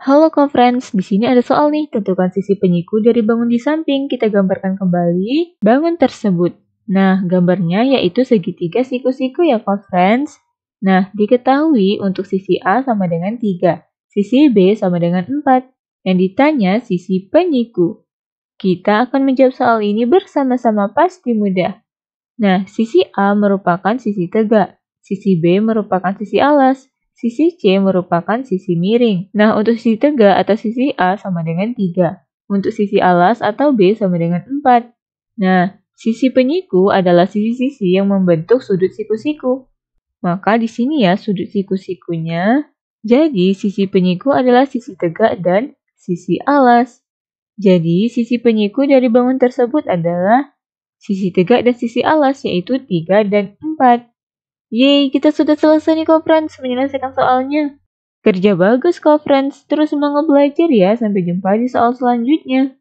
Halo conference, di sini ada soal nih, tentukan sisi penyiku dari bangun di samping. Kita gambarkan kembali bangun tersebut. Nah, gambarnya yaitu segitiga siku-siku ya conference. Nah, diketahui untuk sisi A sama dengan 3, sisi B sama dengan 4. Yang ditanya sisi penyiku. Kita akan menjawab soal ini bersama-sama pasti mudah. Nah, sisi A merupakan sisi tegak, sisi B merupakan sisi alas, Sisi C merupakan sisi miring. Nah, untuk sisi tegak atau sisi A sama dengan 3. Untuk sisi alas atau B sama dengan 4. Nah, sisi penyiku adalah sisi-sisi yang membentuk sudut siku-siku. Maka di sini ya sudut siku-sikunya. Jadi, sisi penyiku adalah sisi tegak dan sisi alas. Jadi, sisi penyiku dari bangun tersebut adalah sisi tegak dan sisi alas, yaitu 3 dan 4. Yeay, kita sudah selesai nih kok friends menyelesaikan soalnya. Kerja bagus kok terus semangat belajar ya. Sampai jumpa di soal selanjutnya.